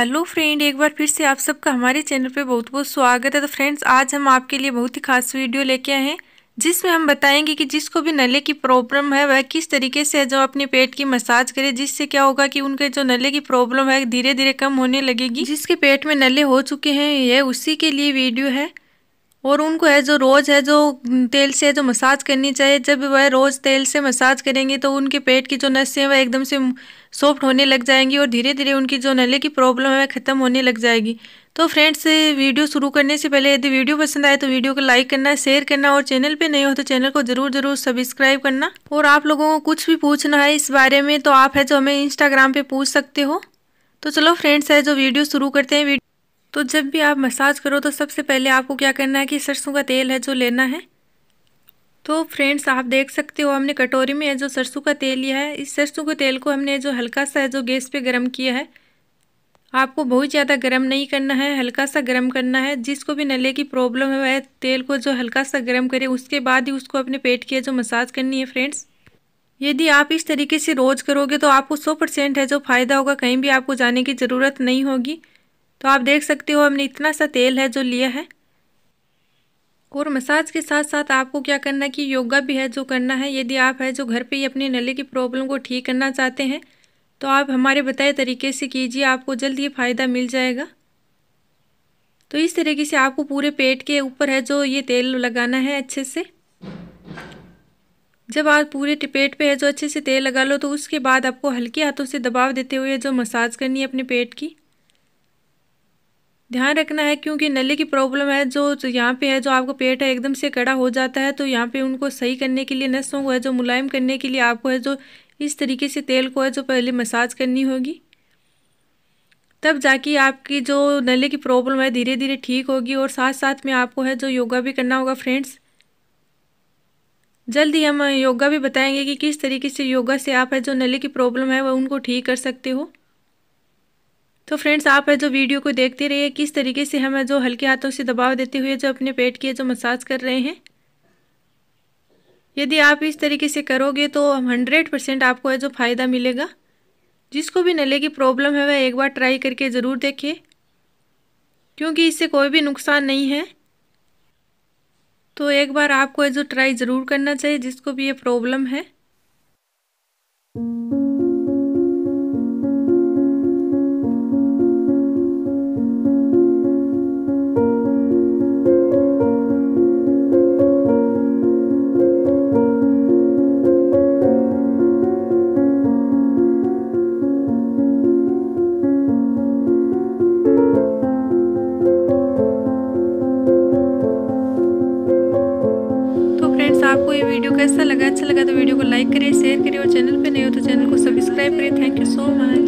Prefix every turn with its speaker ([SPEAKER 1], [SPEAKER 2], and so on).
[SPEAKER 1] hello friend एक बार फिर से आप सबका हमारे चैनल पे बहुत बहुत स्वागत है तो फ्रेंड्स आज हम आपके लिए बहुत ही खास वीडियो लेके आए हैं जिसमें हम बताएंगे कि जिसको भी नले की प्रॉब्लम है वह किस तरीके से जो अपने पेट की मसाज करे जिससे क्या होगा कि उनके जो नले की प्रॉब्लम है धीरे धीरे कम होने लगेगी जिसके पेट में नले हो चुके हैं यह उसी के लिए वीडियो है और उनको है जो रोज़ है जो तेल से जो मसाज करनी चाहिए जब वह रोज़ तेल से मसाज करेंगे तो उनके पेट की जो नसें वह एकदम से सॉफ्ट होने लग जाएंगी और धीरे धीरे उनकी जो नले की प्रॉब्लम है वह ख़त्म होने लग जाएगी तो फ्रेंड्स वीडियो शुरू करने से पहले यदि वीडियो पसंद आए तो वीडियो को लाइक करना शेयर करना और चैनल पे नहीं हो तो चैनल को ज़रूर ज़रूर सब्सक्राइब करना और आप लोगों को कुछ भी पूछना है इस बारे में तो आप है जो हमें इंस्टाग्राम पर पूछ सकते हो तो चलो फ्रेंड्स है जो वीडियो शुरू करते हैं तो जब भी आप मसाज करो तो सबसे पहले आपको क्या करना है कि सरसों का तेल है जो लेना है तो फ्रेंड्स आप देख सकते हो हमने कटोरी में जो सरसों का तेल लिया है इस सरसों के तेल को हमने जो हल्का सा है जो गैस पे गर्म किया है आपको बहुत ज़्यादा गर्म नहीं करना है हल्का सा गर्म करना है जिसको भी नले की प्रॉब्लम है वह तेल को जो हल्का सा गर्म करे उसके बाद ही उसको अपने पेट की जो मसाज करनी है फ्रेंड्स यदि आप इस तरीके से रोज़ करोगे तो आपको सौ परसेंट है जो फ़ायदा होगा कहीं भी आपको जाने की ज़रूरत नहीं होगी तो आप देख सकते हो हमने इतना सा तेल है जो लिया है और मसाज के साथ साथ आपको क्या करना है कि योगा भी है जो करना है यदि आप है जो घर पे ही अपने नले की प्रॉब्लम को ठीक करना चाहते हैं तो आप हमारे बताए तरीके से कीजिए आपको जल्द ये फ़ायदा मिल जाएगा तो इस तरीके से आपको पूरे पेट के ऊपर है जो ये तेल लगाना है अच्छे से जब आप पूरे पेट पे है जो अच्छे से तेल लगा लो तो उसके बाद आपको हल्के हाथों से दबाव देते हुए जो मसाज करनी है अपने पेट की ध्यान रखना है क्योंकि नली की प्रॉब्लम है जो, यहाँ पे है जो आपका पेट है एकदम से कड़ा हो जाता है तो यहाँ पे उनको सही करने के लिए नसों को है जो मुलायम करने के लिए आपको है जो इस तरीके से तेल को है जो पहले मसाज करनी होगी तब जाके आपकी जो नले की प्रॉब्लम है धीरे धीरे ठीक होगी और साथ साथ में आपको है जो योगा भी करना होगा फ्रेंड्स जल्द ही हम योगा भी बताएंगे कि किस तरीके से योगा से आप है जो नले की प्रॉब्लम है वह उनको ठीक कर सकते हो तो फ्रेंड्स आप है जो वीडियो को देखते रहिए किस तरीके से हम है जो हल्के हाथों से दबाव देते हुए जो अपने पेट की जो मसाज कर रहे हैं यदि आप इस तरीके से करोगे तो हंड्रेड परसेंट आपको है जो फ़ायदा मिलेगा जिसको भी नले की प्रॉब्लम है वह एक बार ट्राई करके ज़रूर देखे क्योंकि इससे कोई भी नुकसान नहीं है तो एक बार आपको जो ट्राई ज़रूर करना चाहिए जिसको भी ये प्रॉब्लम है आपको ये वीडियो कैसा लगा अच्छा लगा तो वीडियो को लाइक करिए शेयर करिए और चैनल पर नहीं हो तो चैनल को सब्सक्राइब करिए थैंक यू सो मच